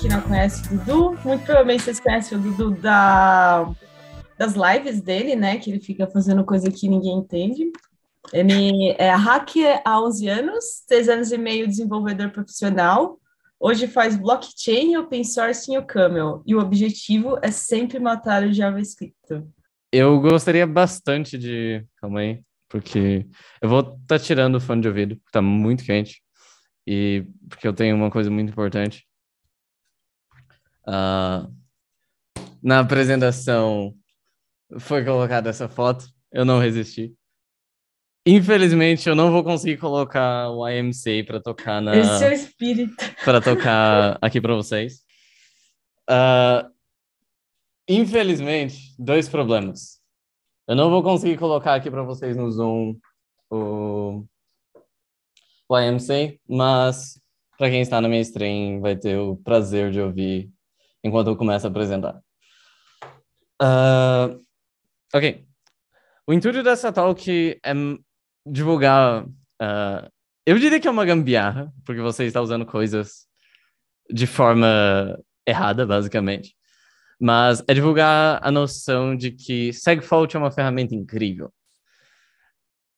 Quem não conhece o Dudu, muito provavelmente vocês conhecem o Dudu da, das lives dele, né? Que ele fica fazendo coisa que ninguém entende. Ele é hacker há 11 anos, 6 anos e meio desenvolvedor profissional, Hoje faz blockchain, open source e o camel. E o objetivo é sempre matar o JavaScript. Eu gostaria bastante de. Calma aí, porque eu vou estar tá tirando o fone de ouvido, porque tá muito quente. E porque eu tenho uma coisa muito importante. Uh, na apresentação foi colocada essa foto, eu não resisti. Infelizmente, eu não vou conseguir colocar o IMC para tocar na. Esse é o espírito. Para tocar aqui para vocês. Uh, infelizmente, dois problemas. Eu não vou conseguir colocar aqui para vocês no Zoom o, o IMC, mas para quem está na minha stream vai ter o prazer de ouvir enquanto eu começo a apresentar. Uh, ok. O intuito dessa talk é divulgar. Uh, eu diria que é uma gambiarra, porque você está usando coisas de forma errada, basicamente. Mas é divulgar a noção de que SegFault é uma ferramenta incrível.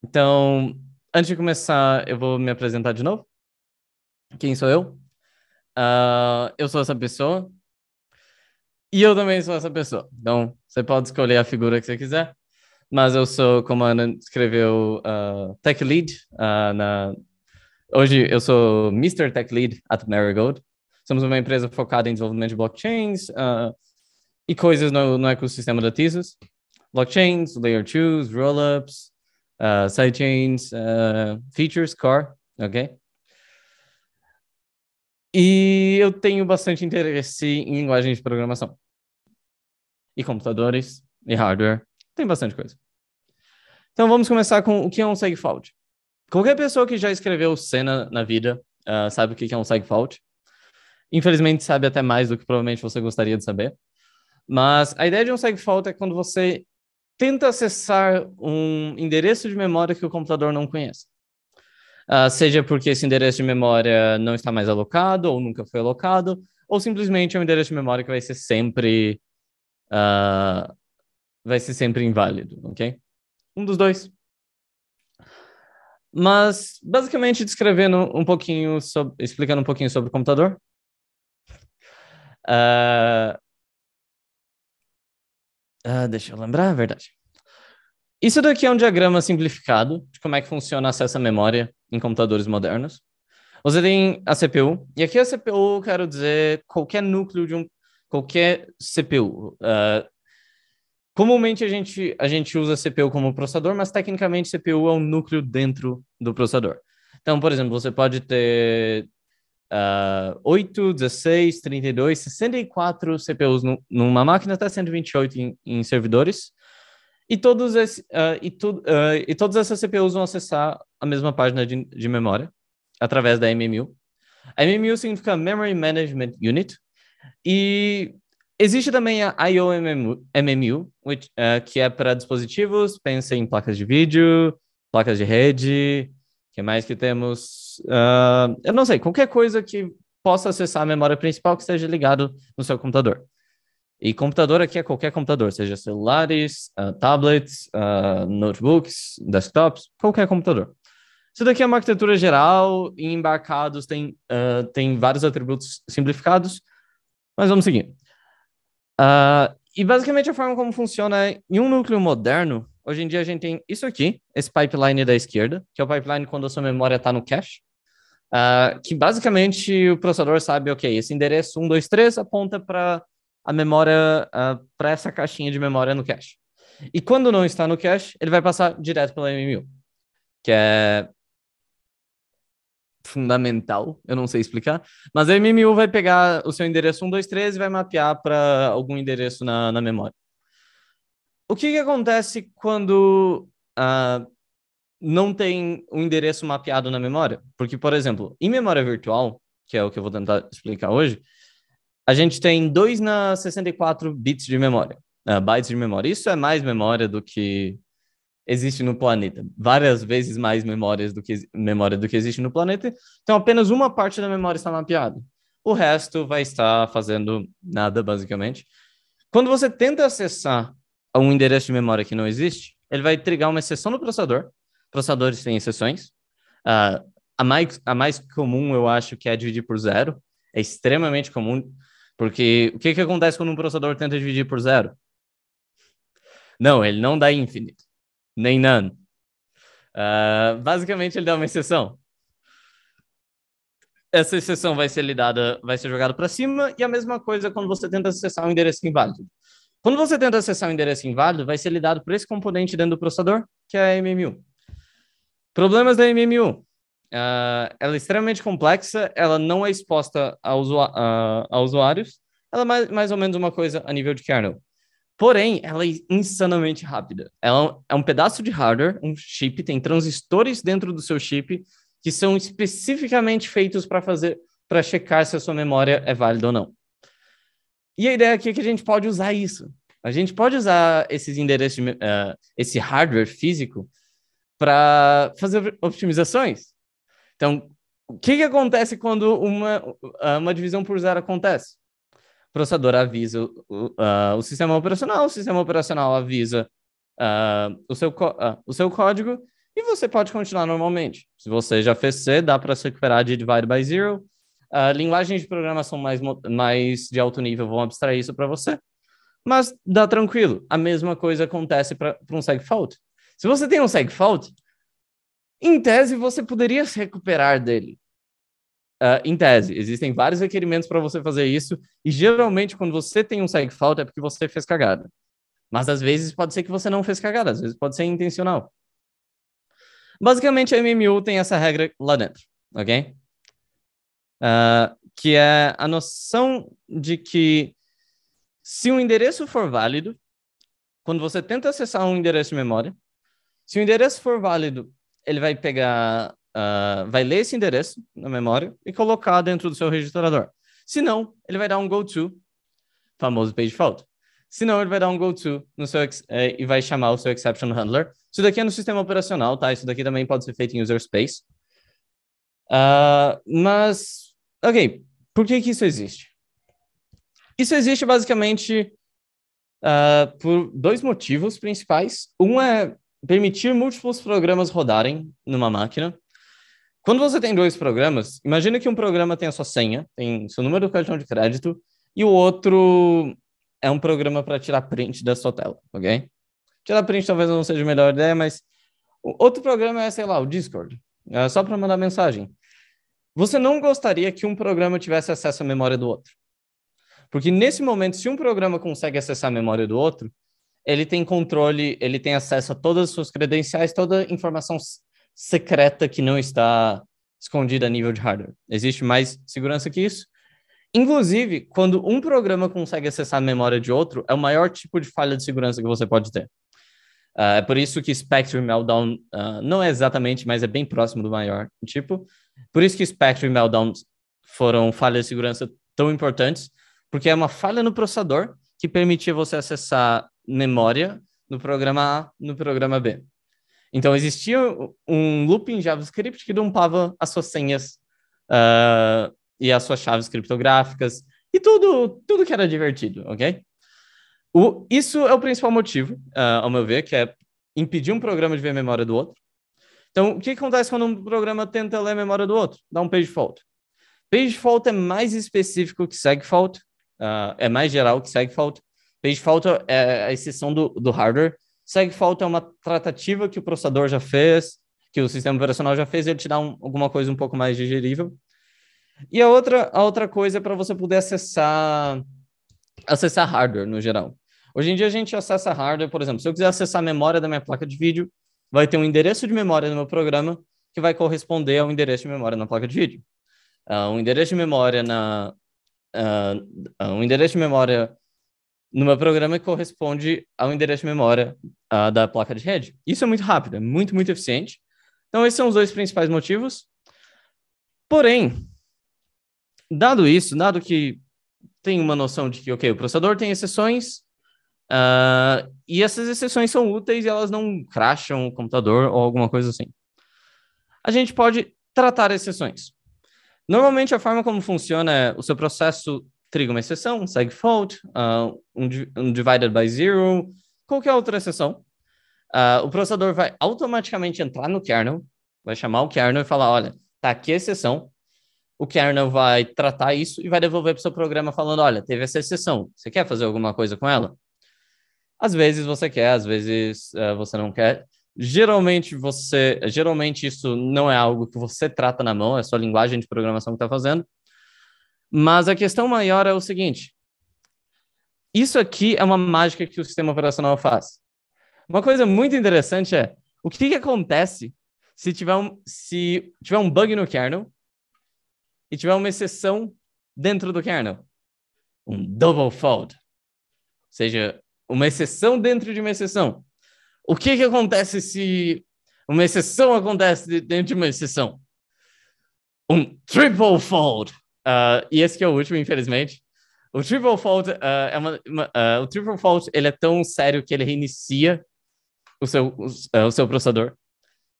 Então, antes de começar, eu vou me apresentar de novo. Quem sou eu? Uh, eu sou essa pessoa. E eu também sou essa pessoa. Então, você pode escolher a figura que você quiser mas eu sou, como a Ana escreveu, uh, ah, Tech Lead. Uh, na... Hoje eu sou Mr. Tech Lead at Marigold. Somos uma empresa focada em desenvolvimento de blockchains uh, e coisas no, no ecossistema da Tezos. Blockchains, Layer 2s, Rollups, uh, Sidechains, Features, Core, ok? E eu tenho bastante interesse em linguagens de programação. E computadores, e hardware, tem bastante coisa. Então vamos começar com o que é um segfault. Qualquer pessoa que já escreveu cena na vida uh, sabe o que é um segfault. Infelizmente sabe até mais do que provavelmente você gostaria de saber. Mas a ideia de um segfault é quando você tenta acessar um endereço de memória que o computador não conhece. Uh, seja porque esse endereço de memória não está mais alocado ou nunca foi alocado, ou simplesmente é um endereço de memória que vai ser sempre uh, vai ser sempre inválido, ok? Um dos dois. Mas, basicamente, descrevendo um pouquinho, sobre, explicando um pouquinho sobre o computador. Uh, uh, deixa eu lembrar, é verdade. Isso daqui é um diagrama simplificado de como é que funciona acesso à memória em computadores modernos. Você tem a CPU, e aqui a CPU quero dizer qualquer núcleo de um qualquer CPU, uh, ah, Comumente a gente, a gente usa CPU como processador, mas tecnicamente CPU é um núcleo dentro do processador. Então, por exemplo, você pode ter uh, 8, 16, 32, 64 CPUs no, numa máquina, até 128 em, em servidores. E, todos esse, uh, e, tu, uh, e todas essas CPUs vão acessar a mesma página de, de memória através da MMU. A MMU significa Memory Management Unit. E Existe também a IOMMU, which, uh, que é para dispositivos, pensa em placas de vídeo, placas de rede, que mais que temos? Uh, eu não sei, qualquer coisa que possa acessar a memória principal que esteja ligado no seu computador. E computador aqui é qualquer computador, seja celulares, uh, tablets, notebooks, desktops, qualquer computador. Isso daqui é uma arquitetura geral, e embarcados tem, tem vários atributos simplificados, mas vamos seguir. Uh, e basicamente a forma como funciona é, em um núcleo moderno, hoje em dia a gente tem isso aqui, esse pipeline da esquerda, que é o pipeline quando a sua memória está no cache, uh, que basicamente o processador sabe, ok, esse endereço 3 aponta para a memória, uh, ah, para essa caixinha de memória no cache. E quando não está no cache, ele vai passar direto pela MMU, que é fundamental, eu não sei explicar, mas a MMU vai pegar o seu endereço 123 e vai mapear para algum endereço na, na memória. O que, que acontece quando uh, não tem um endereço mapeado na memória? Porque, por exemplo, em memória virtual, que é o que eu vou tentar explicar hoje, a gente tem 2 na 64 bits de memória, uh, bytes de memória. Isso é mais memória do que existe no planeta. Várias vezes mais memórias do que, memória do que existe no planeta. Então, apenas uma parte da memória está mapeada. O resto vai estar fazendo nada, basicamente. Quando você tenta acessar um endereço de memória que não existe, ele vai trigar uma exceção no processador. Processadores têm exceções. Uh, a, mais, a mais comum, eu acho, que é dividir por zero. É extremamente comum, porque o que, que acontece quando um processador tenta dividir por zero? Não, ele não dá infinito nem none. Uh, ah, basicamente, ele dá uma exceção. Essa exceção vai ser lidada, vai ser jogada para cima, e a mesma coisa quando você tenta acessar um endereço inválido. Quando você tenta acessar um endereço inválido, vai ser lidado por esse componente dentro do processador, que é a MMU. Problemas da MMU. Uh, ah, ela é extremamente complexa, ela não é exposta a, usu uh, a usuários, ela é mais, mais ou menos uma coisa a nível de kernel. Porém, ela é insanamente rápida. Ela é um pedaço de hardware, um chip, tem transistores dentro do seu chip que são especificamente feitos para fazer para checar se a sua memória é válida ou não. E a ideia aqui é que a gente pode usar isso. A gente pode usar esses endereços, de, uh, esse hardware físico para fazer optimizações. Então, o que, que acontece quando uma, eh, uma divisão por zero acontece? processador avisa uh, o sistema operacional, o sistema operacional avisa uh, o, seu uh, o seu código e você pode continuar normalmente. Se você já fez C, dá para se recuperar de divide by zero. linguagens de programação mais, mais de alto nível vão abstrair isso para você. Mas dá tranquilo. A mesma coisa acontece para um segfault. Se você tem um segfault, em tese você poderia se recuperar dele. Uh, em tese, existem vários requerimentos para você fazer isso, e geralmente quando você tem um segue falta é porque você fez cagada. Mas às vezes pode ser que você não fez cagada, às vezes pode ser intencional. Basicamente, a MMU tem essa regra lá dentro, ok? Uh, que é a noção de que se um endereço for válido, quando você tenta acessar um endereço de memória, se o endereço for válido, ele vai pegar uh, vai ler esse endereço na memória e colocar dentro do seu registrador. Se não, ele vai dar um go to, famoso page fault. Se não, ele vai dar um to no seu eh, e vai chamar o seu exception handler. Isso daqui é no sistema operacional, tá? Isso daqui também pode ser feito em user space. Uh, mas, ok, por que que isso existe? Isso existe basicamente uh, por dois motivos principais. Um é permitir múltiplos programas rodarem numa máquina. Quando você tem dois programas, imagina que um programa tem a sua senha, tem seu número do cartão de crédito, e o outro é um programa para tirar print da sua tela, ok? Tirar print talvez não seja a melhor ideia, mas outro programa é, sei lá, o Discord, é só para mandar mensagem. Você não gostaria que um programa tivesse acesso à memória do outro. Porque nesse momento, se um programa consegue acessar a memória do outro, ele tem controle, ele tem acesso a todas as suas credenciais, toda a informação secreta que não está escondida a nível de hardware. Existe mais segurança que isso? Inclusive, quando um programa consegue acessar a memória de outro, é o maior tipo de falha de segurança que você pode ter. Uh, é por isso que Spectre Meltdown uh, não é exatamente, mas é bem próximo do maior tipo. Por isso que Spectre Meltdown foram falhas de segurança tão importantes, porque é uma falha no processador que permitia você acessar memória no programa A, no programa B. Então, existia um looping JavaScript que dumpava as suas senhas uh, e as suas chaves criptográficas e tudo, tudo que era divertido, ok? O, isso é o principal motivo, uh, ao meu ver, que é impedir um programa de ver a memória do outro. Então, o que acontece quando um programa tenta ler a memória do outro? Dá um page fault. Page fault é mais específico que segfault, uh, ah, é mais geral que fault. Page fault é a exceção do, do hardware, segue falta é uma tratativa que o processador já fez, que o sistema operacional já fez, ele te dá um, alguma coisa um pouco mais digerível. E a outra, a outra coisa é para você poder acessar acessar hardware no geral. Hoje em dia a gente acessa hardware, por exemplo, se eu quiser acessar a memória da minha placa de vídeo, vai ter um endereço de memória no meu programa que vai corresponder ao endereço de memória na placa de vídeo. Uh, um endereço de memória na uh, um endereço de memória no meu programa corresponde ao endereço de memória uh, da placa de rede. Isso é muito rápido, é muito, muito eficiente. Então, esses são os dois principais motivos. Porém, dado isso, dado que tem uma noção de que, ok, o processador tem exceções, uh, e essas exceções são úteis e elas não crasham o computador ou alguma coisa assim. A gente pode tratar exceções. Normalmente, a forma como funciona é o seu processo triga uma exceção, segue fault, uh, um, divided by zero, qualquer outra exceção. Uh, o processador vai automaticamente entrar no kernel, vai chamar o kernel e falar, olha, tá aqui a exceção. O kernel vai tratar isso e vai devolver para o seu programa falando, olha, teve essa exceção, você quer fazer alguma coisa com ela? Às vezes você quer, às vezes uh, você não quer. Geralmente você, geralmente isso não é algo que você trata na mão, é só linguagem de programação que está fazendo. Mas a questão maior é o seguinte: isso aqui é uma mágica que o sistema operacional faz. Uma coisa muito interessante é o que, que acontece se tiver, um, se tiver um bug no kernel e tiver uma exceção dentro do kernel. Um double fold. Ou seja, uma exceção dentro de uma exceção. O que, que acontece se uma exceção acontece dentro de uma exceção? Um triple fold. Uh, e esse que é o último, infelizmente. O Triple Fault, uh, é uma, uma, uh, o Triple Fault ele é tão sério que ele reinicia o seu, o, o seu processador,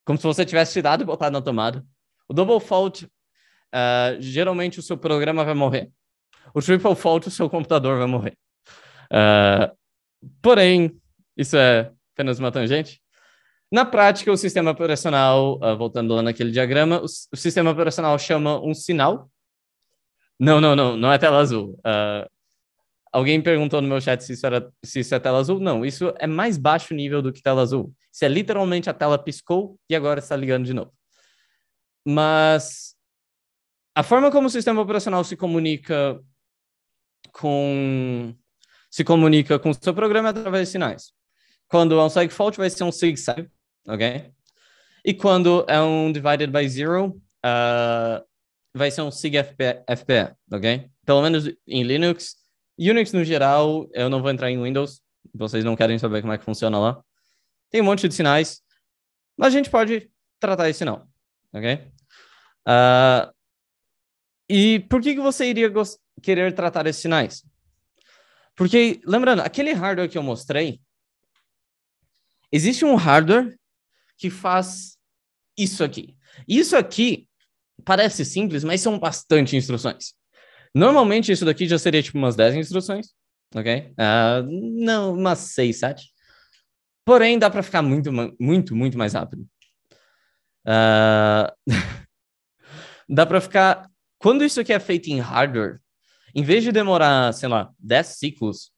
como se você tivesse tirado e botado na tomada. O Double Fault, geralmente o seu programa vai morrer. O Triple Fault, o seu computador vai morrer. porém, isso é apenas uma tangente. Na prática, o sistema operacional, voltando lá naquele diagrama, o, o sistema operacional chama um sinal não, não, não, não é tela azul. Uh, alguém perguntou no meu chat se isso, era, se isso é tela azul. Não, isso é mais baixo nível do que tela azul. Isso é literalmente a tela piscou e agora está ligando de novo. Mas a forma como o sistema operacional se comunica com se comunica com o seu programa é através de sinais. Quando é um segfault, vai ser um sig-seg, ok? E quando é um divided by zero, uh, vai ser um SIG FPE, ok? Pelo menos em Linux. Unix no geral, eu não vou entrar em Windows, vocês não querem saber como é que funciona lá. Tem um monte de sinais, mas a gente pode tratar esse não, ok? Uh, e por que, que você iria querer tratar esses sinais? Porque, lembrando, aquele hardware que eu mostrei, existe um hardware que faz isso aqui. Isso aqui Parece simples, mas são bastante instruções. Normalmente isso daqui já seria tipo umas 10 instruções, ok? Uh, não, umas 6, 7. Porém, dá para ficar muito, muito, muito mais rápido. Uh... dá para ficar. Quando isso aqui é feito em hardware, em vez de demorar, sei lá, 10 ciclos,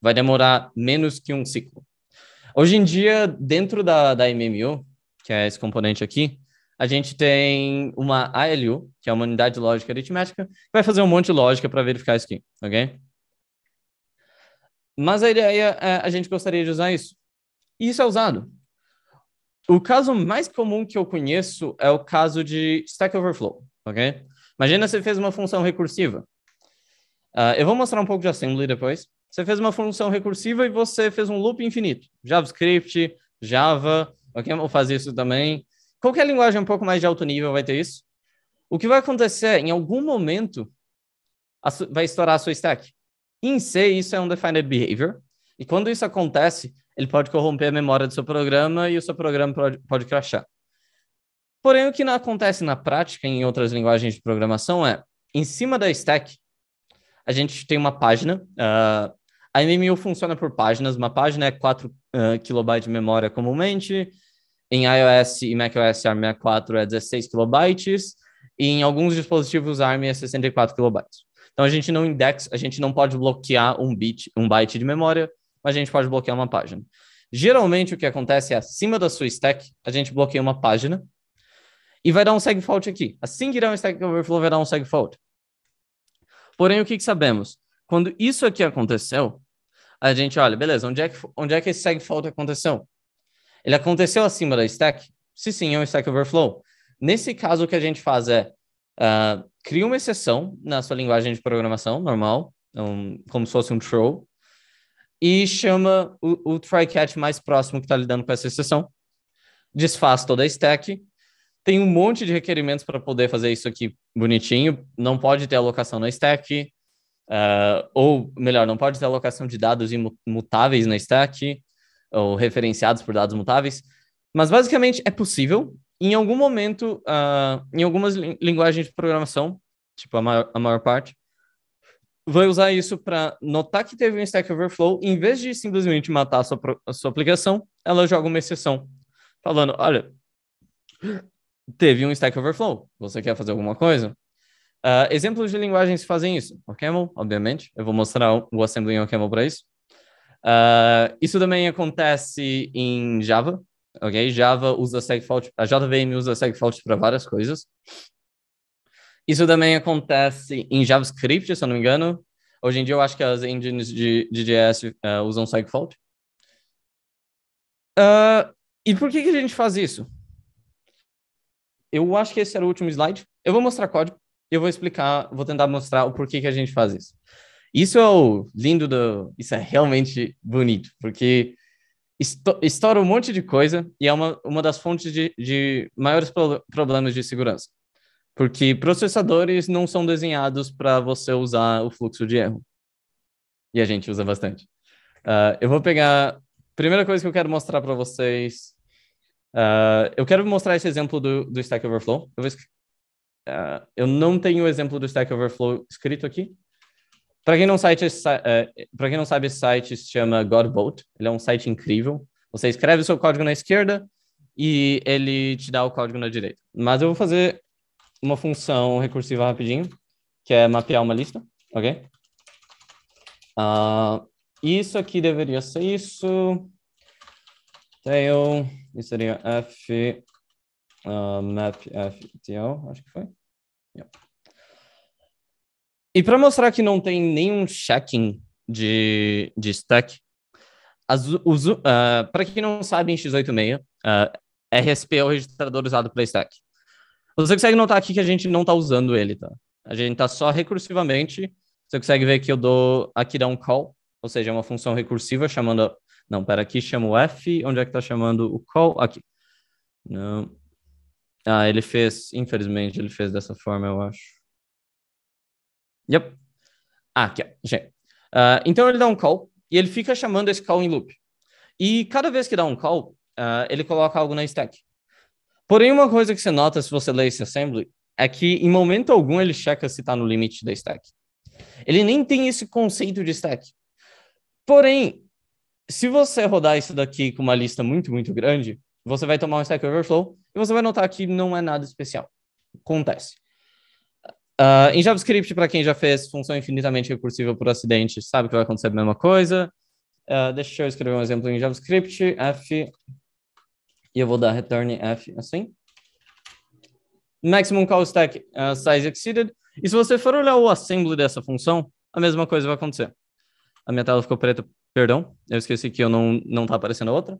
vai demorar menos que um ciclo. Hoje em dia, dentro da, da MMU, que é esse componente aqui, a gente tem uma ALU, que é uma unidade de lógica aritmética, que vai fazer um monte de lógica para verificar isso aqui, ok? Mas a ideia é a gente gostaria de usar isso. E isso é usado. O caso mais comum que eu conheço é o caso de Stack Overflow, ok? Imagina você fez uma função recursiva. Uh, eu vou mostrar um pouco de assembly depois. Você fez uma função recursiva e você fez um loop infinito. JavaScript, Java, ok? vou fazer isso também. Qualquer linguagem um pouco mais de alto nível vai ter isso. O que vai acontecer é, em algum momento, vai estourar a sua stack. Em C, isso é um defined behavior. E quando isso acontece, ele pode corromper a memória do seu programa e o seu programa pode, pode crashar. Porém, o que não acontece na prática em outras linguagens de programação é, em cima da stack, a gente tem uma página. Uh, a MMU funciona por páginas. Uma página é 4 uh, ah, kilobytes de memória comumente. Em iOS e macOS, ARM64 é 16 kilobytes e em alguns dispositivos ARM é 64 kilobytes. Então a gente não indexa, a gente não pode bloquear um bit, um byte de memória, mas a gente pode bloquear uma página. Geralmente o que acontece é acima da sua stack, a gente bloqueia uma página e vai dar um segfault aqui. Assim que der um stack overflow, vai dar um segfault. Porém, o que, que sabemos? Quando isso aqui aconteceu, a gente olha, beleza, onde é que, onde é que esse segfault aconteceu? Ele aconteceu acima da stack? Se sim, é um stack overflow. Nesse caso, o que a gente faz é uh, cria uma exceção na sua linguagem de programação normal, um, como se fosse um throw, e chama o, o try catch mais próximo que está lidando com essa exceção, desfaz toda a stack. Tem um monte de requerimentos para poder fazer isso aqui bonitinho. Não pode ter alocação na stack, uh, ou melhor, não pode ter alocação de dados imutáveis na stack ou referenciados por dados mutáveis. Mas basicamente é possível. Em algum momento, uh, em algumas li linguagens de programação, tipo a maior, a maior parte, vai usar isso para notar que teve um Stack Overflow, em vez de simplesmente matar a sua, a sua aplicação, ela joga uma exceção, falando: olha, teve um Stack Overflow, você quer fazer alguma coisa? Uh, exemplos de linguagens que fazem isso: OCaml, obviamente, eu vou mostrar o Assembly em OCaml para isso. Uh, isso também acontece em Java, ok? Java usa segfault, a JVM usa segfault para várias coisas. Isso também acontece em JavaScript, se eu não me engano. Hoje em dia eu acho que as engines de, de JS uh, ah, usam segfault. Uh, ah, e por que, que a gente faz isso? Eu acho que esse era o último slide. Eu vou mostrar código, eu vou explicar, vou tentar mostrar o porquê que a gente faz isso. Isso é o lindo do. Isso é realmente bonito, porque estoura um monte de coisa e é uma, uma das fontes de, de maiores pro, problemas de segurança. Porque processadores não são desenhados para você usar o fluxo de erro. E a gente usa bastante. Uh, eu vou pegar. Primeira coisa que eu quero mostrar para vocês. Uh, eu quero mostrar esse exemplo do, do Stack Overflow. Eu, vou, uh, eu não tenho o exemplo do Stack Overflow escrito aqui, para quem, não site, é, quem não sabe, esse site se chama Godbolt. Ele é um site incrível. Você escreve o seu código na esquerda e ele te dá o código na direita. Mas eu vou fazer uma função recursiva rapidinho, que é mapear uma lista, ok? Uh, isso aqui deveria ser isso. Tail, isso seria f, uh, map f, tail, acho que foi. E para mostrar que não tem nenhum checking de, de stack, uh, ah, para quem não sabe, em x86, uh, RSP é o registrador usado para stack. Você consegue notar aqui que a gente não está usando ele, tá? A gente está só recursivamente. Você consegue ver que eu dou aqui dá um call, ou seja, é uma função recursiva chamando. A... Não, pera aqui, chama o f. Onde é que está chamando o call? Aqui. Não. Ah, ele fez, infelizmente, ele fez dessa forma, eu acho. Yep. Ah, aqui, gente. Uh, então ele dá um call e ele fica chamando esse call em loop. E cada vez que dá um call, uh, ele coloca algo na stack. Porém, uma coisa que você nota se você lê esse assembly é que em momento algum ele checa se está no limite da stack. Ele nem tem esse conceito de stack. Porém, se você rodar isso daqui com uma lista muito, muito grande, você vai tomar um Stack Overflow e você vai notar que não é nada especial. Acontece. Uh, em JavaScript, para quem já fez função infinitamente recursiva por acidente, sabe que vai acontecer a mesma coisa. Uh, deixa eu escrever um exemplo em JavaScript, f, e eu vou dar return f assim. Maximum call stack uh, size exceeded. E se você for olhar o assembly dessa função, a mesma coisa vai acontecer. A minha tela ficou preta, perdão, eu esqueci que eu não não tá aparecendo outra.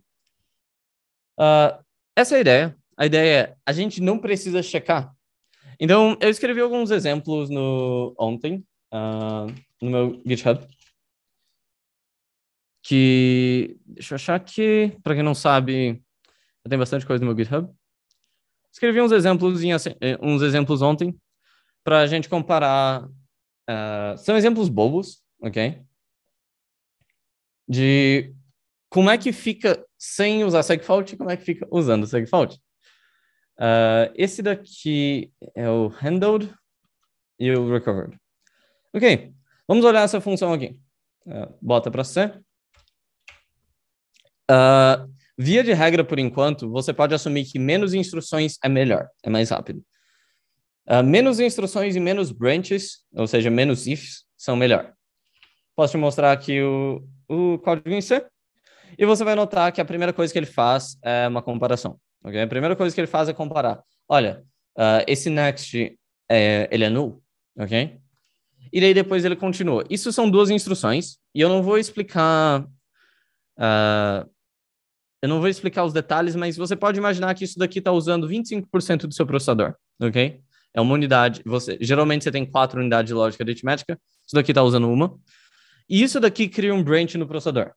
Uh, essa é a ideia. A ideia é, a gente não precisa checar então, eu escrevi alguns exemplos no ontem, uh, no meu GitHub. Que, deixa eu achar que, para quem não sabe, eu tenho bastante coisa no meu GitHub. Escrevi uns exemplos, em, assim, eh, uns exemplos ontem para a gente comparar. Uh, são exemplos bobos, ok? De como é que fica sem usar segfault e como é que fica usando segfault. Uh, esse daqui é o handled e o recovered. Ok, vamos olhar essa função aqui. Uh, bota para C. Uh, via de regra, por enquanto, você pode assumir que menos instruções é melhor, é mais rápido. menos instruções e menos branches, ou seja, menos ifs, são melhor. Posso te mostrar aqui o, o código em C? E você vai notar que a primeira coisa que ele faz é uma comparação. Okay? A primeira coisa que ele faz é comparar. Olha, uh, esse next, é, ele é null, ok? E daí depois ele continua. Isso são duas instruções, e eu não vou explicar... Uh, eu não vou explicar os detalhes, mas você pode imaginar que isso daqui está usando 25% do seu processador, ok? É uma unidade. Você, geralmente você tem quatro unidades de lógica aritmética. Isso daqui está usando uma. E isso daqui cria um branch no processador.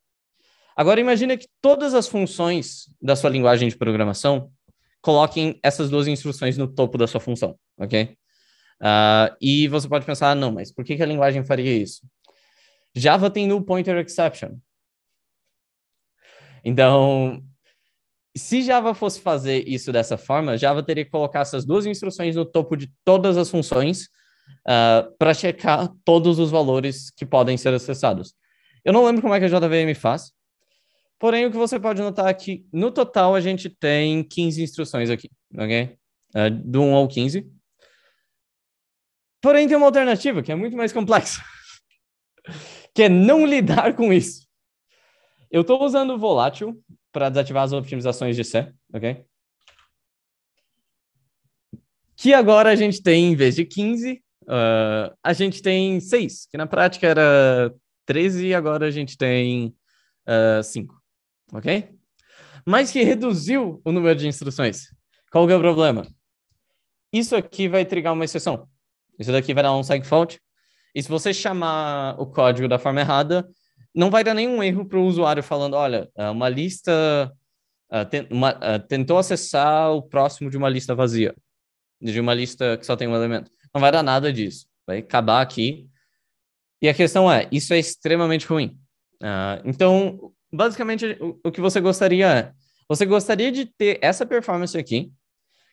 Agora imagine que todas as funções da sua linguagem de programação coloquem essas duas instruções no topo da sua função, ok? Uh, e você pode pensar, ah, não, mas por que, que a linguagem faria isso? Java tem no pointer exception. Então, se Java fosse fazer isso dessa forma, Java teria que colocar essas duas instruções no topo de todas as funções uh, ah, para checar todos os valores que podem ser acessados. Eu não lembro como é que a JVM faz, Porém, o que você pode notar é que, no total, a gente tem 15 instruções aqui, ok? É, do 1 ao 15. Porém, tem uma alternativa que é muito mais complexa, que é não lidar com isso. Eu estou usando o volátil para desativar as optimizações de C, ok? Que agora a gente tem, em vez de 15, uh, ah, a gente tem 6, que na prática era 13 e agora a gente tem uh, ah, 5 ok? Mas que reduziu o número de instruções. Qual é o problema? Isso aqui vai trigar uma exceção. Isso daqui vai dar um seg fault. E se você chamar o código da forma errada, não vai dar nenhum erro para o usuário falando, olha, é uma lista uh, é, ten uma, uh, tentou acessar o próximo de uma lista vazia, de uma lista que só tem um elemento. Não vai dar nada disso. Vai acabar aqui. E a questão é, isso é extremamente ruim. Uh, então, basicamente, o, o que você gostaria é, você gostaria de ter essa performance aqui,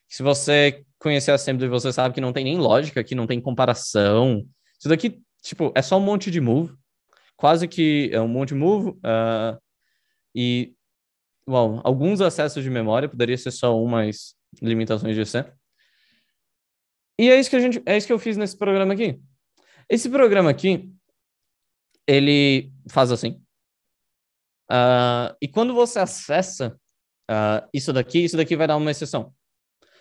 se você conhecer a Assembly, você sabe que não tem nem lógica, que não tem comparação. Isso daqui, tipo, é só um monte de move. Quase que é um monte de move. Uh, e, bom, alguns acessos de memória, poderia ser só um, mas limitações de ser. E é isso que a gente, é isso que eu fiz nesse programa aqui. Esse programa aqui, ele faz assim. Uh, e quando você acessa uh, isso daqui, isso daqui vai dar uma exceção.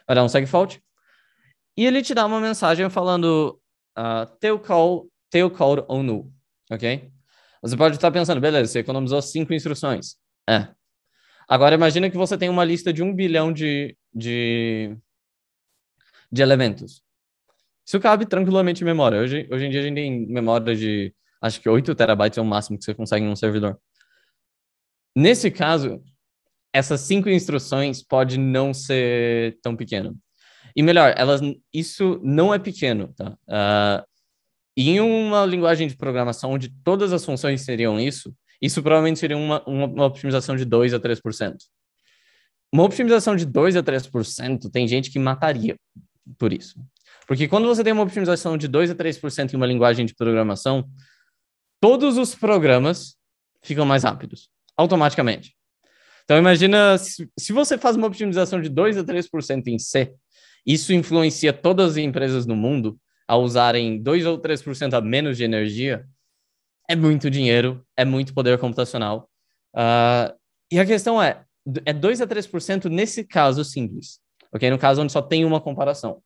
Vai dar um segfault. E ele te dá uma mensagem falando uh, teu call, teu call ou null, ok? Você pode estar pensando, beleza, você economizou cinco instruções. É. Agora imagina que você tem uma lista de um bilhão de, de, de elementos. Isso cabe tranquilamente em memória. Hoje, hoje em dia a gente tem memória de acho que 8 terabytes é o máximo que você consegue em um servidor. Nesse caso, essas cinco instruções pode não ser tão pequeno. E melhor, elas, isso não é pequeno, tá? Uh, em uma linguagem de programação onde todas as funções seriam isso, isso provavelmente seria uma, uma, uma optimização de 2 a 3%. Uma optimização de 2 a 3% tem gente que mataria por isso. Porque quando você tem uma optimização de 2 a 3% em uma linguagem de programação, todos os programas ficam mais rápidos automaticamente. Então, imagina se, você faz uma optimização de 2 a 3% em C, isso influencia todas as empresas no mundo a usarem 2 ou 3% a menos de energia. É muito dinheiro, é muito poder computacional. Uh, e a questão é: é 2 a 3% nesse caso simples, ok? No caso onde só tem uma comparação.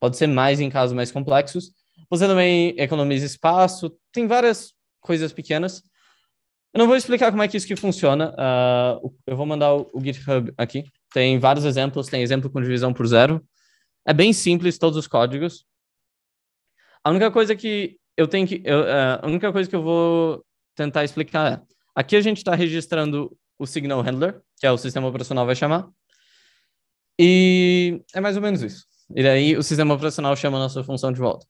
Pode ser mais em casos mais complexos. Você também economiza espaço, tem várias coisas pequenas. Eu não vou explicar como é que isso que funciona. Uh, eu vou mandar o, o, GitHub aqui. Tem vários exemplos. Tem exemplo com divisão por zero. É bem simples todos os códigos. A única coisa que eu tenho que, eu, uh, a única coisa que eu vou tentar explicar é: aqui a gente está registrando o signal handler, que é o sistema operacional vai chamar. E é mais ou menos isso. E daí o sistema operacional chama a nossa função de volta.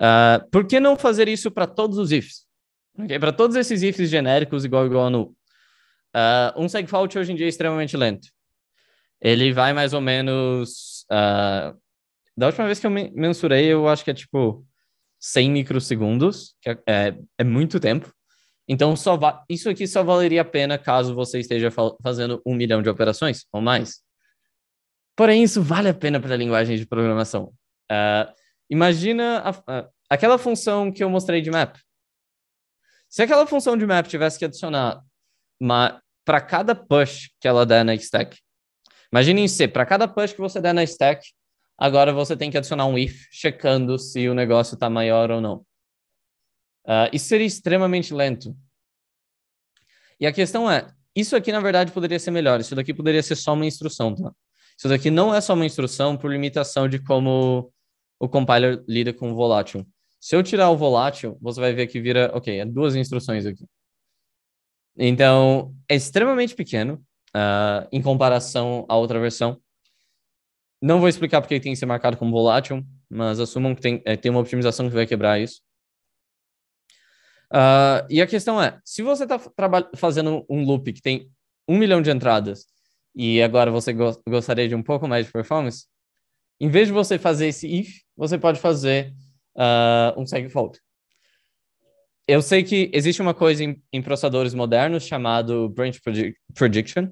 Uh, por que não fazer isso para todos os ifs? Para todos esses ifs genéricos, igual igual a null. Uh, ah, um segfault hoje em dia é extremamente lento. Ele vai mais ou menos. Uh, da última vez que eu mensurei, eu acho que é tipo 100 microsegundos, que é, é, é muito tempo. Então, só isso aqui só valeria a pena caso você esteja fa fazendo um milhão de operações ou mais. Porém, isso vale a pena para a linguagem de programação. Uh, imagina a, a, aquela função que eu mostrei de map. Se aquela função de map tivesse que adicionar para cada push que ela der na stack, imagine em C, para cada push que você der na stack, agora você tem que adicionar um if checando se o negócio está maior ou não. Uh, isso seria extremamente lento. E a questão é, isso aqui na verdade poderia ser melhor, isso daqui poderia ser só uma instrução, tá? Isso daqui não é só uma instrução por limitação de como o compiler lida com o volátil. Se eu tirar o volátil, você vai ver que vira, ok, é duas instruções aqui. Então, é extremamente pequeno uh, em comparação à outra versão. Não vou explicar porque tem que ser marcado como volátil, mas assumam que tem, é, tem uma optimização que vai quebrar isso. Uh, e a questão é, se você está fazendo um loop que tem um milhão de entradas e agora você go gostaria de um pouco mais de performance, em vez de você fazer esse if, você pode fazer uh, um segfault. Eu sei que existe uma coisa em, em processadores modernos chamado branch predi prediction,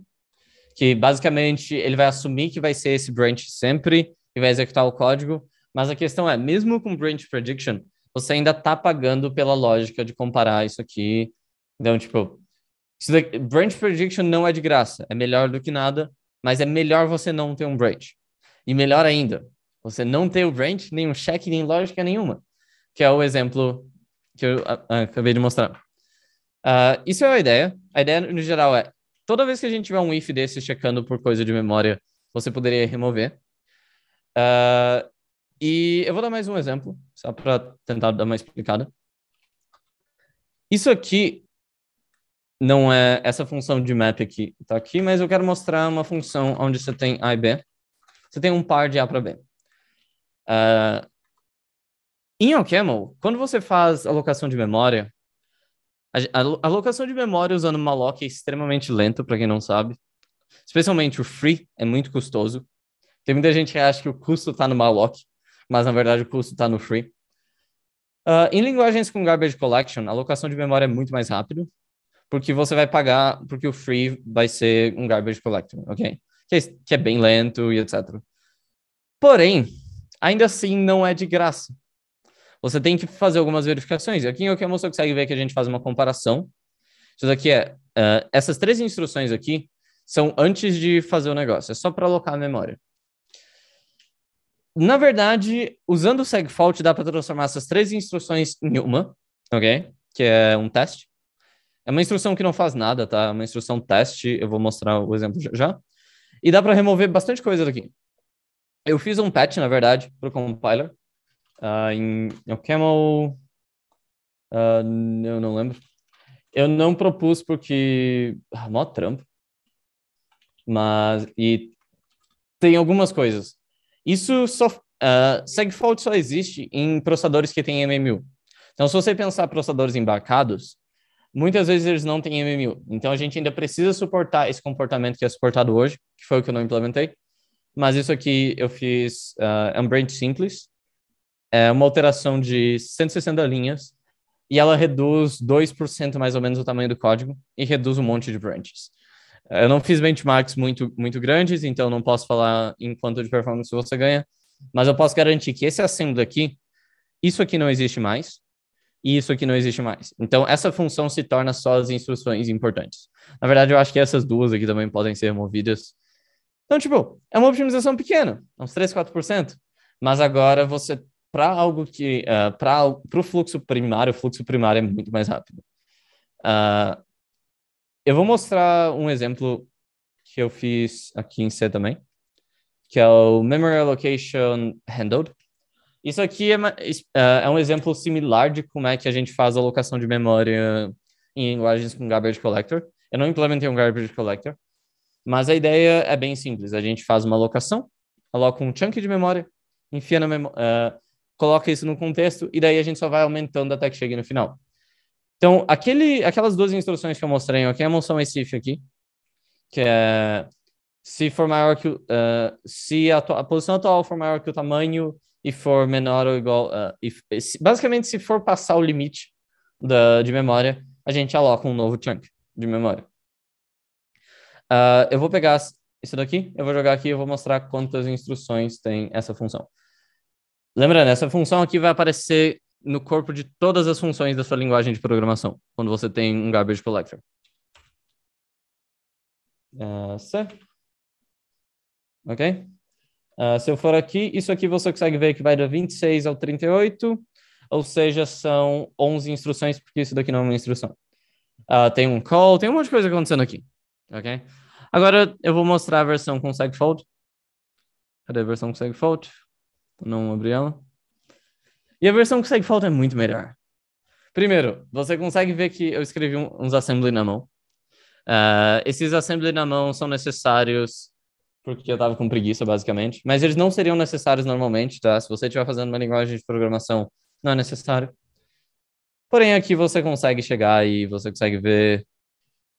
que basicamente ele vai assumir que vai ser esse branch sempre e vai executar o código, mas a questão é, mesmo com branch prediction, você ainda está pagando pela lógica de comparar isso aqui. Então, tipo, daqui, branch prediction não é de graça, é melhor do que nada, mas é melhor você não ter um branch. E melhor ainda, você não ter o branch, nenhum cheque, nem lógica nenhuma, que é o exemplo que eu ah, ah, acabei de mostrar. Uh, isso é a ideia. A ideia, no geral, é toda vez que a gente tiver um if desse checando por coisa de memória, você poderia remover. Uh, e eu vou dar mais um exemplo, só para tentar dar uma explicada. Isso aqui não é essa função de map aqui, está aqui, mas eu quero mostrar uma função onde você tem A e B. Você tem um par de A para B. Uh, em OCaml, quando você faz alocação de memória, a, a alocação de memória usando malloc é extremamente lento, para quem não sabe. Especialmente o free é muito custoso. Tem muita gente que acha que o custo está no malloc, mas na verdade o custo está no free. Uh, em linguagens com garbage collection, a alocação de memória é muito mais rápido, porque você vai pagar, porque o free vai ser um garbage collector, ok? Que é, que é bem lento e etc. Porém, ainda assim não é de graça. Você tem que fazer algumas verificações. E aqui em é Okemo você consegue ver que a gente faz uma comparação. Isso aqui é, uh, essas três instruções aqui são antes de fazer o negócio, é só para alocar a memória. Na verdade, usando o segfault dá para transformar essas três instruções em uma, ok? Que é um teste. É uma instrução que não faz nada, tá? É uma instrução teste, eu vou mostrar o exemplo já. E dá para remover bastante coisa daqui. Eu fiz um patch, na verdade, para ah, é o compiler, uh, em, no Camel, uh, eu não lembro. Eu não propus porque, ah, mó trampo, mas, e tem algumas coisas. Isso só, uh, segfault só existe em processadores que têm MMU. Então, se você pensar processadores embarcados, muitas vezes eles não têm MMU. Então, a gente ainda precisa suportar esse comportamento que é suportado hoje, que foi o que eu não implementei, mas isso aqui eu fiz, uh, é um branch simples, é uma alteração de 160 linhas, e ela reduz 2% mais ou menos o tamanho do código e reduz um monte de branches. Ah, eu não fiz benchmarks muito, muito grandes, então não posso falar em quanto de performance você ganha, mas eu posso garantir que esse assembly aqui, isso aqui não existe mais, e isso aqui não existe mais. Então, essa função se torna só as instruções importantes. Na verdade, eu acho que essas duas aqui também podem ser removidas, então, tipo, é uma optimização pequena, uns 3, 4%. Mas agora você, para algo que, uh, eh, para o fluxo primário, o fluxo primário é muito mais rápido. Uh, eu vou mostrar um exemplo que eu fiz aqui em C também, que é o Memory Allocation Handled. Isso aqui é, uh, é um exemplo similar de como é que a gente faz a alocação de memória em linguagens com garbage collector. Eu não implementei um garbage collector, mas a ideia é bem simples. A gente faz uma alocação, aloca um chunk de memória, enfia na memória, uh, eh, coloca isso no contexto e daí a gente só vai aumentando até que chegue no final. Então, aquele, aquelas duas instruções que eu mostrei é a moção esse if aqui, que é se for maior que uh, se a, a, posição atual for maior que o tamanho e for menor ou igual, uh, if, se, basicamente se for passar o limite da, de memória, a gente aloca um novo chunk de memória. Uh, eu vou pegar isso daqui, eu vou jogar aqui e vou mostrar quantas instruções tem essa função. Lembrando, essa função aqui vai aparecer no corpo de todas as funções da sua linguagem de programação, quando você tem um garbage collector. Uh, Ok? Uh, se eu for aqui, isso aqui você consegue ver que vai da 26 ao 38, ou seja, são 11 instruções, porque isso daqui não é uma instrução. Uh, tem um call, tem um monte de coisa acontecendo aqui ok? Agora eu vou mostrar a versão com segfold. Cadê a versão com segfold? Não abri ela. E a versão com segfold é muito melhor. Primeiro, você consegue ver que eu escrevi uns assembly na mão. Uh, esses assembly na mão são necessários porque eu estava com preguiça, basicamente. Mas eles não seriam necessários normalmente, tá? Se você estiver fazendo uma linguagem de programação, não é necessário. Porém, aqui você consegue chegar e você consegue ver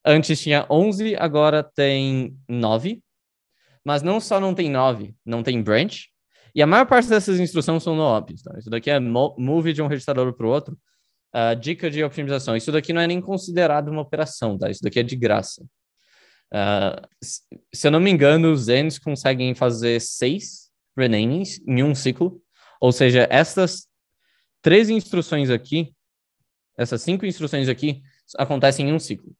Antes tinha 11, agora tem 9. Mas não só não tem 9, não tem branch. E a maior parte dessas instruções são no Tá? Isso daqui é move de um registrador para o outro. Uh, dica de optimização. Isso daqui não é nem considerado uma operação, tá? Isso daqui é de graça. Uh, se eu não me engano, os Zens conseguem fazer seis renamings em um ciclo. Ou seja, essas três instruções aqui, essas cinco instruções aqui, acontecem em um ciclo.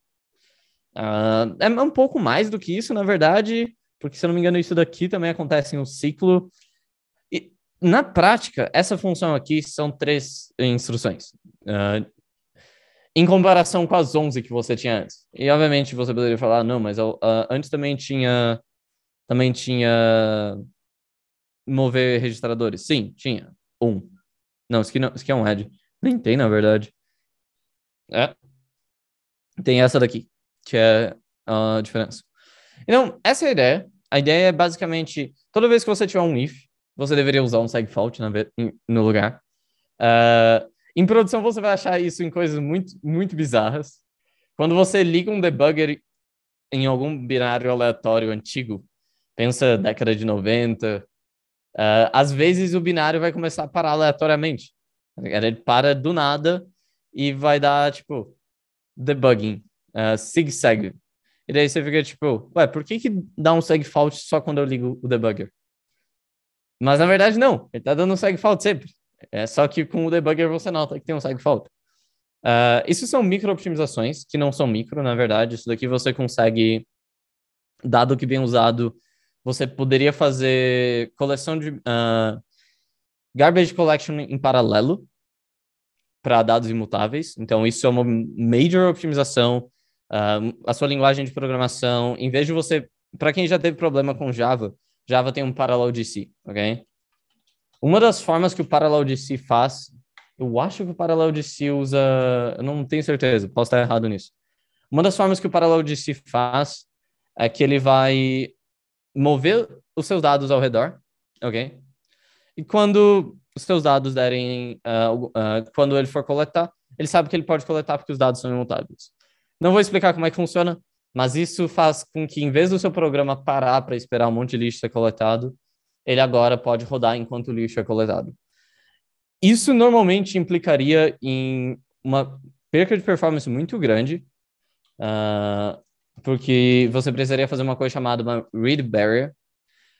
Uh, é um pouco mais do que isso, na verdade, porque se eu não me engano, isso daqui também acontece em um ciclo. E, na prática, essa função aqui são três instruções, uh, em comparação com as 11 que você tinha antes. E, obviamente, você poderia falar, ah, não, mas eu, uh, antes também tinha. Também tinha. Mover registradores. Sim, tinha. Um. Não, isso aqui, não, isso aqui é um head. Nem tem, na verdade. É. Tem essa daqui que é a ah, diferença. Então, essa é a ideia. A ideia é basicamente, toda vez que você tiver um if, você deveria usar um segfault no lugar. Uh, em produção, você vai achar isso em coisas muito, muito bizarras. Quando você liga um debugger em algum binário aleatório antigo, pensa década de 90, uh, ah, às vezes o binário vai começar a parar aleatoriamente. Ele para do nada e vai dar, tipo, debugging uh, ah, sig-seg. E daí você fica tipo, ué, por que, que dá um seg-fault só quando eu ligo o debugger? Mas na verdade não, ele tá dando um seg-fault sempre. É só que com o debugger você nota que tem um seg-fault. Uh, ah, isso são micro-optimizações, que não são micro, na verdade. Isso daqui você consegue, dado que bem usado, você poderia fazer coleção de uh, garbage collection em paralelo para dados imutáveis. Então, isso é uma major optimização uh, a sua linguagem de programação, em vez de você. Para quem já teve problema com Java, Java tem um parallel ok? Uma das formas que o parallel faz, eu acho que o parallel usa, eu não tenho certeza, posso estar errado nisso. Uma das formas que o parallel faz é que ele vai mover os seus dados ao redor, ok? E quando os seus dados derem, uh, uh, quando ele for coletar, ele sabe que ele pode coletar porque os dados são imutáveis. Não vou explicar como é que funciona, mas isso faz com que, em vez do seu programa parar para esperar um monte de lixo ser coletado, ele agora pode rodar enquanto o lixo é coletado. Isso normalmente implicaria em uma perca de performance muito grande, uh, porque você precisaria fazer uma coisa chamada uma read barrier.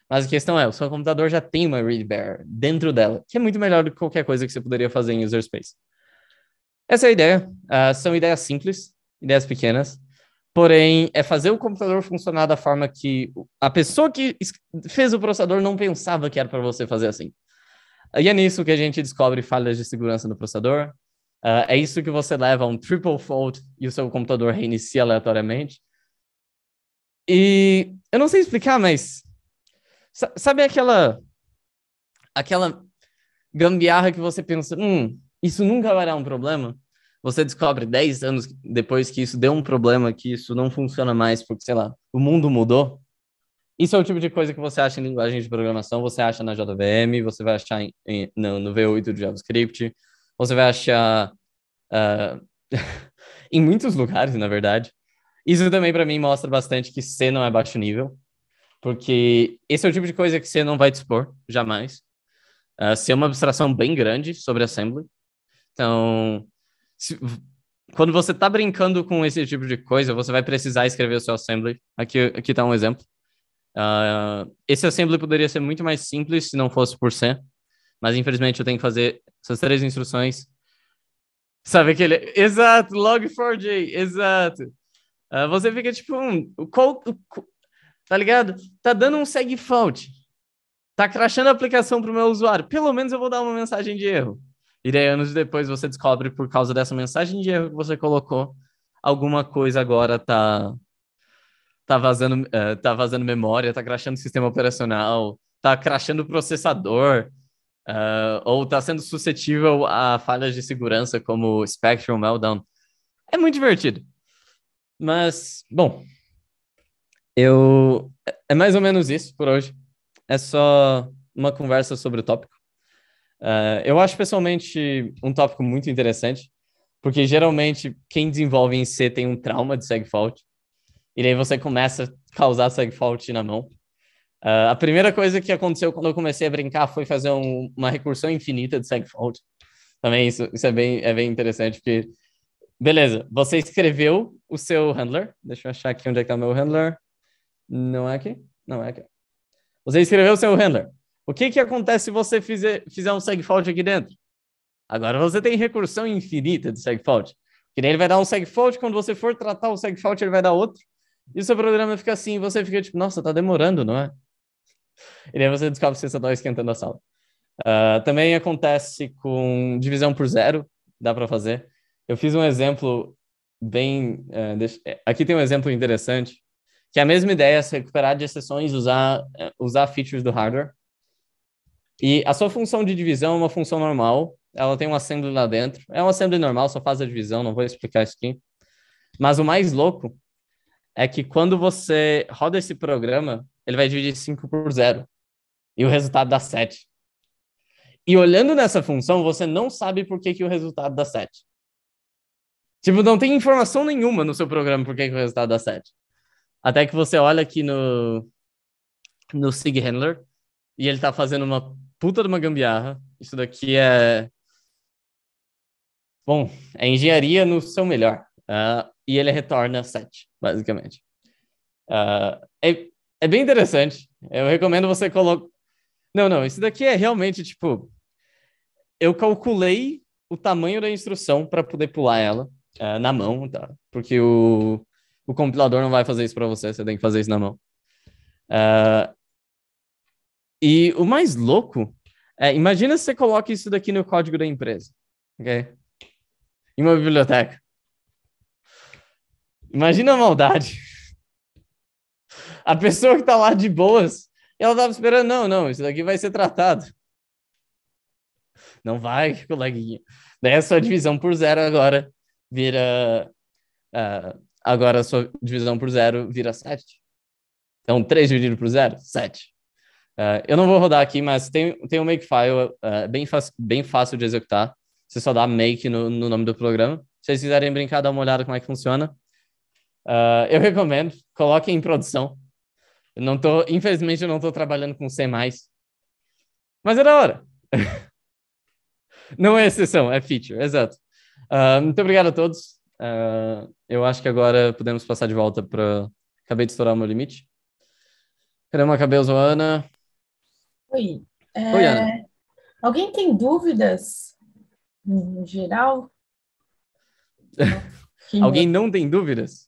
Mas a questão é, o seu computador já tem uma read barrier dentro dela, que é muito melhor do que qualquer coisa que você poderia fazer em user space. Essa é a ideia. Uh, são ideias simples, ideias pequenas. Porém, é fazer o computador funcionar da forma que a pessoa que fez o processador não pensava que era para você fazer assim. E é nisso que a gente descobre falhas de segurança no processador. Uh, é isso que você leva um triple fault e o seu computador reinicia aleatoriamente. E eu não sei explicar, mas sabe aquela aquela gambiarra que você pensa, hum, isso nunca vai dar um problema? você descobre 10 anos depois que isso deu um problema, que isso não funciona mais porque, sei lá, o mundo mudou. Isso é o tipo de coisa que você acha em linguagem de programação, você acha na JVM, você vai achar em, em, no, no, V8 de JavaScript, você vai achar uh, em muitos lugares, na verdade. Isso também, para mim, mostra bastante que C não é baixo nível, porque esse é o tipo de coisa que você não vai dispor, jamais. Uh, C é uma abstração bem grande sobre assembly. Então, se, quando você está brincando com esse tipo de coisa, você vai precisar escrever o seu assembly. Aqui aqui está um exemplo. Uh, esse assembly poderia ser muito mais simples se não fosse por C, mas infelizmente eu tenho que fazer essas três instruções. Sabe aquele? Exato, log4j, exato. Uh, você fica tipo, um, qual, tá ligado? Tá dando um seg fault. Tá crashando a aplicação para o meu usuário. Pelo menos eu vou dar uma mensagem de erro. E daí, anos depois, você descobre por causa dessa mensagem de erro que você colocou, alguma coisa agora tá, tá, vazando, uh, tá vazando memória, tá crashando o sistema operacional, tá crashando o processador, uh, ou tá sendo suscetível a falhas de segurança como Spectrum Meltdown. É muito divertido. Mas, bom, eu. É, é mais ou menos isso por hoje. É só uma conversa sobre o tópico. Ah, eu acho pessoalmente um tópico muito interessante, porque geralmente quem desenvolve em C tem um trauma de segfault, e aí você começa a causar segfault na mão. Uh, a primeira coisa que aconteceu quando eu comecei a brincar foi fazer um, uma recursão infinita de segfault. Também isso, isso é, bem, é bem interessante, porque, beleza, você escreveu o seu handler, deixa eu achar aqui onde é que o tá meu handler, não é aqui? Não é aqui. Você escreveu o seu handler, o que, que acontece se você fizer, fizer um segfault aqui dentro? Agora você tem recursão infinita de segfault. Que nem ele vai dar um segfault, quando você for tratar o segfault, ele vai dar outro. E o seu programa fica assim, você fica tipo, nossa, tá demorando, não é? E daí você descobre que você está esquentando a sala. Uh, também acontece com divisão por zero, dá para fazer. Eu fiz um exemplo bem... Uh, é, deixa... É, aqui tem um exemplo interessante, que é a mesma ideia, se recuperar de exceções, usar, é, usar features do hardware. E a sua função de divisão é uma função normal, ela tem um assembly lá dentro. É um assembly normal, só faz a divisão, não vou explicar isso aqui. Mas o mais louco é que quando você roda esse programa, ele vai dividir 5 por 0. E o resultado dá 7. E olhando nessa função, você não sabe por que, que o resultado dá 7. Tipo, não tem informação nenhuma no seu programa por que, que o resultado dá 7. Até que você olha aqui no, no SIG Handler e ele está fazendo uma puta de uma gambiarra. Isso daqui é. Bom, é engenharia no seu melhor. Uh, e ele retorna 7, basicamente. Uh, é, é bem interessante. Eu recomendo você colocar. Não, não, isso daqui é realmente tipo. Eu calculei o tamanho da instrução para poder pular ela uh, na mão, tá? Porque o, o compilador não vai fazer isso para você, você tem que fazer isso na mão. Uh, e o mais louco é, imagina se você coloca isso daqui no código da empresa, ok? Em uma biblioteca. Imagina a maldade. A pessoa que está lá de boas, ela estava esperando, não, não, isso daqui vai ser tratado. Não vai, coleguinha. Daí a sua divisão por zero agora vira. Uh, agora a sua divisão por zero vira 7. Então, 3 dividido por zero, 7. Uh, eu não vou rodar aqui, mas tem, tem um Makefile uh, bem, bem fácil de executar. Você só dá make no, no nome do programa. Se vocês quiserem brincar, dá uma olhada como é que funciona. Uh, eu recomendo, coloquem em produção. Eu não tô, infelizmente, eu não estou trabalhando com C++. Mas é da hora. não é exceção, é feature, exato. Uh, muito obrigado a todos. Uh, eu acho que agora podemos passar de volta para... Acabei de estourar o meu limite. Caramba, acabei Ana. Oi. É... Oi, Ana. Alguém tem dúvidas em geral? Alguém não tem dúvidas?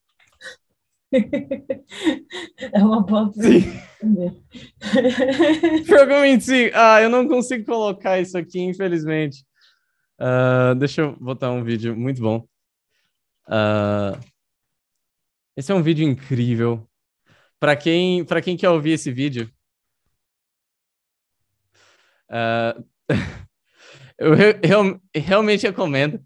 é uma boa pergunta. Pergunte sim. Ah, eu não consigo colocar isso aqui, infelizmente. Uh, deixa eu botar um vídeo muito bom. Uh, esse é um vídeo incrível. Para quem, quem quer ouvir esse vídeo, ah, eu real, realmente recomendo.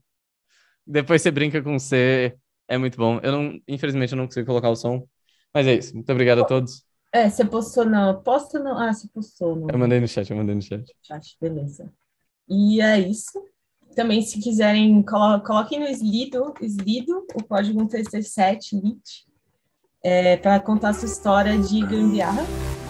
Depois você brinca com C, é muito bom. Eu não, infelizmente, eu não consigo colocar o som. Mas é isso. Muito obrigado a todos. É, você postou não. Posta não. Ah, você postou não. Eu mandei no chat, eu mandei no chat. Chat, beleza. E é isso. Também, se quiserem, colo coloquem no Slido, Slido o código 137 LIT, é, para contar a sua história de gambiarra.